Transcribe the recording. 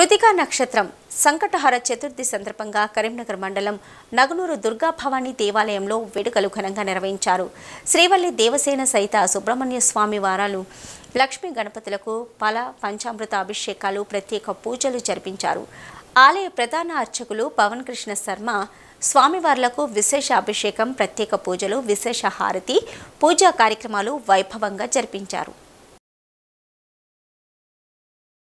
కృతికా నక్షత్రం సంకటహర చతుర్థి సందర్భంగా కరీంనగర్ మండలం నగనూరు దుర్గాభవాని దేవాలయంలో వేడుకలు ఘనంగా నిర్వహించారు శ్రీవల్లి దేవసేన సహిత సుబ్రహ్మణ్య స్వామి వారాలు లక్ష్మీ గణపతులకు పల పంచామృత అభిషేకాలు ప్రత్యేక పూజలు జరిపించారు ఆలయ ప్రధాన అర్చకులు పవన్ కృష్ణ శర్మ స్వామివార్లకు విశేష అభిషేకం ప్రత్యేక పూజలు విశేష హారతి పూజా కార్యక్రమాలు వైభవంగా జరిపించారు